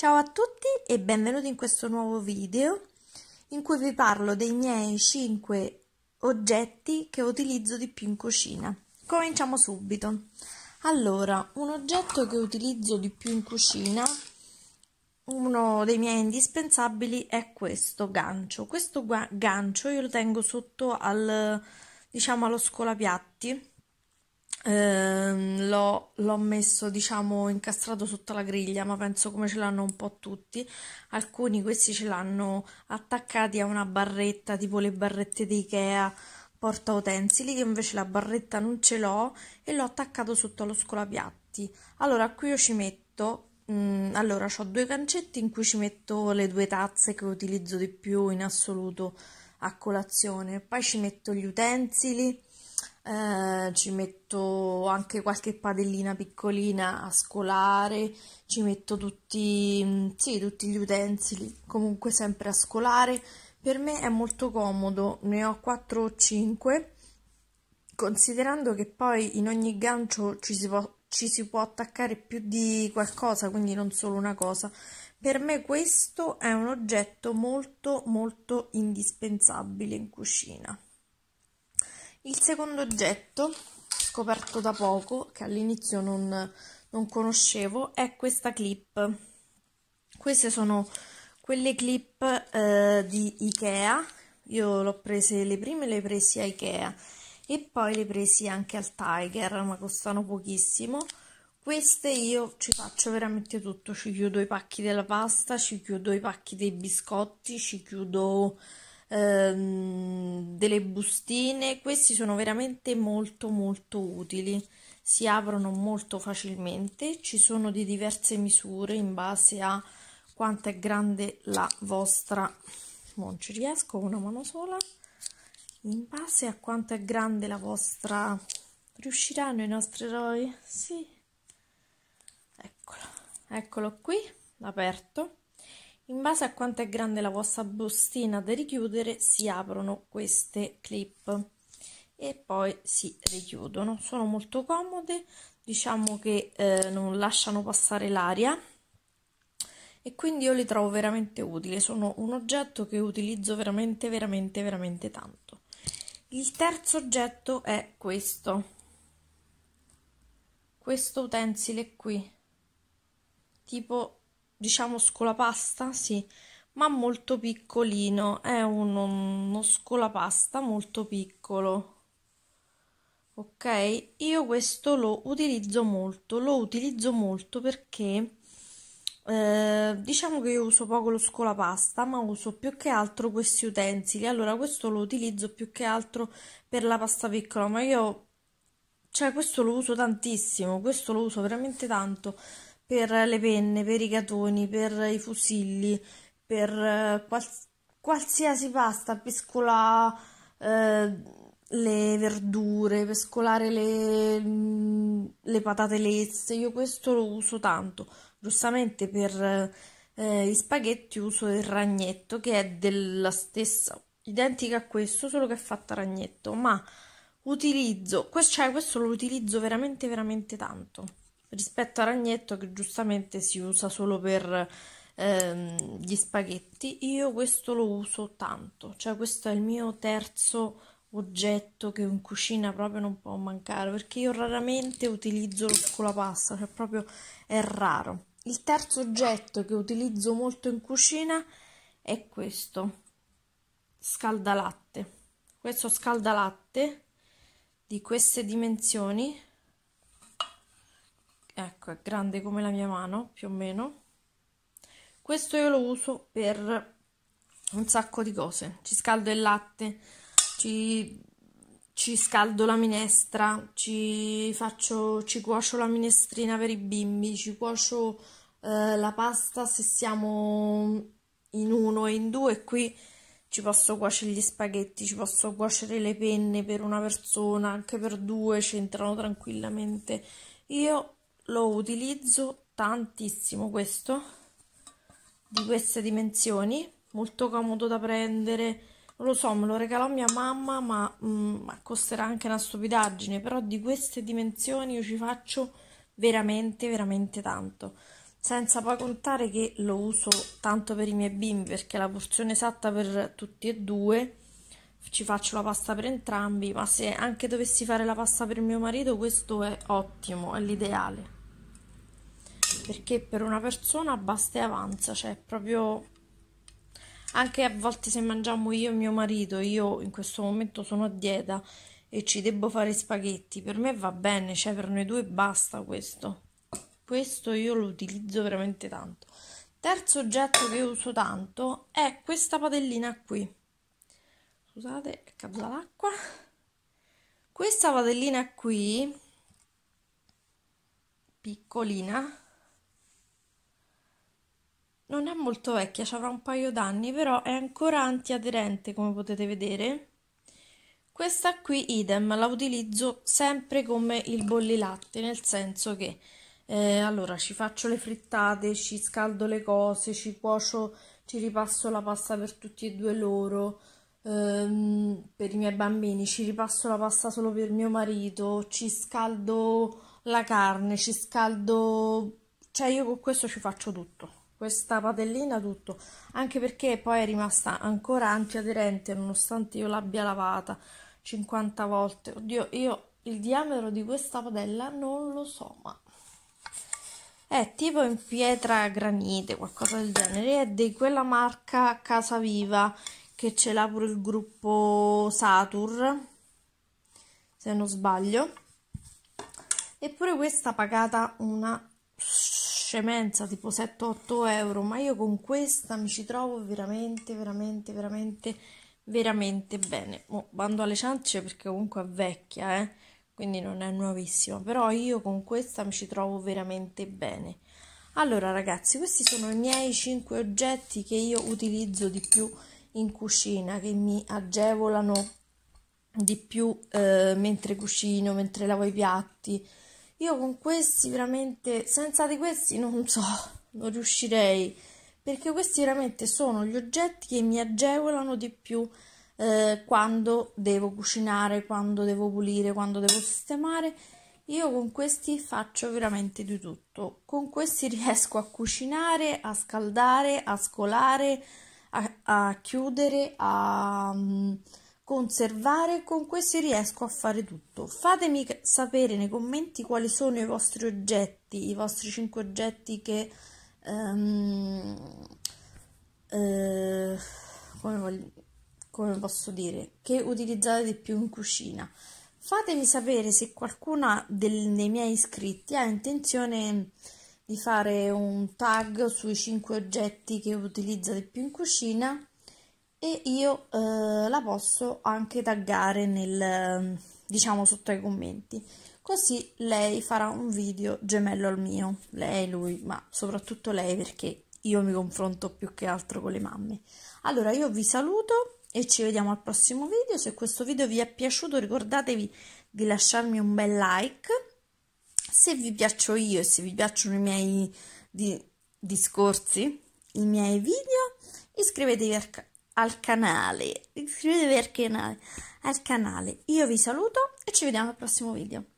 Ciao a tutti e benvenuti in questo nuovo video in cui vi parlo dei miei 5 oggetti che utilizzo di più in cucina. Cominciamo subito. Allora, un oggetto che utilizzo di più in cucina, uno dei miei indispensabili è questo gancio. Questo gancio io lo tengo sotto al diciamo allo scolapiatti Ehm, l'ho, l'ho messo, diciamo, incastrato sotto la griglia, ma penso come ce l'hanno un po' tutti. Alcuni questi ce l'hanno attaccati a una barretta, tipo le barrette di Ikea porta utensili, io invece la barretta non ce l'ho e l'ho attaccato sotto allo scolapiatti. Allora, qui io ci metto, mm, allora, ho due cancetti in cui ci metto le due tazze che utilizzo di più in assoluto a colazione, poi ci metto gli utensili, eh, ci metto anche qualche padellina piccolina a scolare, ci metto tutti, mm, sì, tutti gli utensili, comunque sempre a scolare. Per me è molto comodo, ne ho 4 o 5, considerando che poi in ogni gancio ci si può, ci si può attaccare più di qualcosa, quindi non solo una cosa. Per me questo è un oggetto molto molto indispensabile in cucina. Il secondo oggetto, scoperto da poco, che all'inizio non, non conoscevo, è questa clip. Queste sono quelle clip eh, di Ikea, io l'ho prese le prime, le presi a Ikea e poi le presi anche al Tiger, ma costano pochissimo. Queste io ci faccio veramente tutto, ci chiudo i pacchi della pasta, ci chiudo i pacchi dei biscotti, ci chiudo ehm, delle bustine, questi sono veramente molto molto utili, si aprono molto facilmente, ci sono di diverse misure in base a quanto è grande la vostra, non ci riesco, una mano sola, in base a quanto è grande la vostra, riusciranno i nostri eroi? Sì, eccolo, eccolo qui, aperto in base a quanto è grande la vostra bustina da richiudere si aprono queste clip e poi si richiudono. Sono molto comode, diciamo che eh, non lasciano passare l'aria e quindi io le trovo veramente utili. Sono un oggetto che utilizzo veramente, veramente, veramente tanto. Il terzo oggetto è questo questo utensile qui tipo diciamo scolapasta, sì, ma molto piccolino, è uno, uno scolapasta molto piccolo. Ok, io questo lo utilizzo molto, lo utilizzo molto perché eh, diciamo che io uso poco lo scolapasta, ma uso più che altro questi utensili. Allora, questo lo utilizzo più che altro per la pasta piccola, ma io cioè questo lo uso tantissimo, questo lo uso veramente tanto per le penne, per i gatoni, per i fusilli, per eh, quals qualsiasi pasta, pescola eh, le verdure, pescolare le, mm, le patate lesse, io questo lo uso tanto, giustamente per eh, i spaghetti uso il ragnetto che è della stessa, identica a questo, solo che è fatta ragnetto, ma utilizzo, questo, cioè, questo lo utilizzo veramente veramente tanto rispetto a ragnetto che giustamente si usa solo per ehm, gli spaghetti io questo lo uso tanto cioè questo è il mio terzo oggetto che in cucina proprio non può mancare perché io raramente utilizzo lo scolapasta cioè proprio è raro il terzo oggetto che utilizzo molto in cucina è questo scaldalatte questo scaldalatte di queste dimensioni ecco è grande come la mia mano più o meno questo io lo uso per un sacco di cose ci scaldo il latte ci, ci scaldo la minestra ci, faccio, ci cuocio la minestrina per i bimbi ci cuocio eh, la pasta se siamo in uno e in due qui ci posso cuocere gli spaghetti, ci posso cuocere le penne per una persona, anche per due, c'entrano tranquillamente. Io lo utilizzo tantissimo questo di queste dimensioni molto comodo da prendere non lo so me lo regalò mia mamma ma, mm, ma costerà anche una stupidaggine però di queste dimensioni io ci faccio veramente veramente tanto senza poi contare che lo uso tanto per i miei bimbi perché la porzione esatta per tutti e due ci faccio la pasta per entrambi ma se anche dovessi fare la pasta per mio marito questo è ottimo è l'ideale perché per una persona basta e avanza, cioè proprio anche a volte se mangiamo io e mio marito, io in questo momento sono a dieta e ci devo fare spaghetti, per me va bene, cioè per noi due basta questo. Questo io lo utilizzo veramente tanto. Terzo oggetto che uso tanto è questa padellina qui. Scusate, è caduta l'acqua. Questa padellina qui piccolina non è molto vecchia, ci avrà un paio d'anni, però è ancora antiaderente come potete vedere. Questa qui idem, la utilizzo sempre come il bollilatte, nel senso che eh, allora ci faccio le frittate, ci scaldo le cose, ci cuocio, ci ripasso la pasta per tutti e due loro, ehm, per i miei bambini, ci ripasso la pasta solo per mio marito, ci scaldo la carne, ci scaldo... cioè io con questo ci faccio tutto questa padellina tutto anche perché poi è rimasta ancora antiaderente nonostante io l'abbia lavata 50 volte oddio io il diametro di questa padella non lo so ma è tipo in pietra granite qualcosa del genere è di quella marca Casa Viva che ce l'ha pure il gruppo Satur se non sbaglio eppure questa pagata una scemenza tipo 7-8 euro ma io con questa mi ci trovo veramente veramente veramente veramente bene Mo, bando alle ciance perché comunque è vecchia eh? quindi non è nuovissima però io con questa mi ci trovo veramente bene allora ragazzi questi sono i miei 5 oggetti che io utilizzo di più in cucina che mi agevolano di più eh, mentre cucino mentre lavo i piatti io con questi veramente, senza di questi non so, non riuscirei, perché questi veramente sono gli oggetti che mi agevolano di più eh, quando devo cucinare, quando devo pulire, quando devo sistemare. Io con questi faccio veramente di tutto. Con questi riesco a cucinare, a scaldare, a scolare, a, a chiudere, a... Um, conservare, con questi riesco a fare tutto. Fatemi sapere nei commenti quali sono i vostri oggetti, i vostri 5 oggetti che... Um, eh, come, voglio, come posso dire? Che utilizzate di più in cucina. Fatemi sapere se qualcuna del, dei miei iscritti ha intenzione di fare un tag sui 5 oggetti che utilizza di più in cucina e io eh, la posso anche taggare nel, diciamo sotto ai commenti così lei farà un video gemello al mio lei lui ma soprattutto lei perché io mi confronto più che altro con le mamme allora io vi saluto e ci vediamo al prossimo video se questo video vi è piaciuto ricordatevi di lasciarmi un bel like se vi piaccio io e se vi piacciono i miei di, discorsi i miei video iscrivetevi al canale al canale, iscrivetevi al canale, al canale. Io vi saluto e ci vediamo al prossimo video.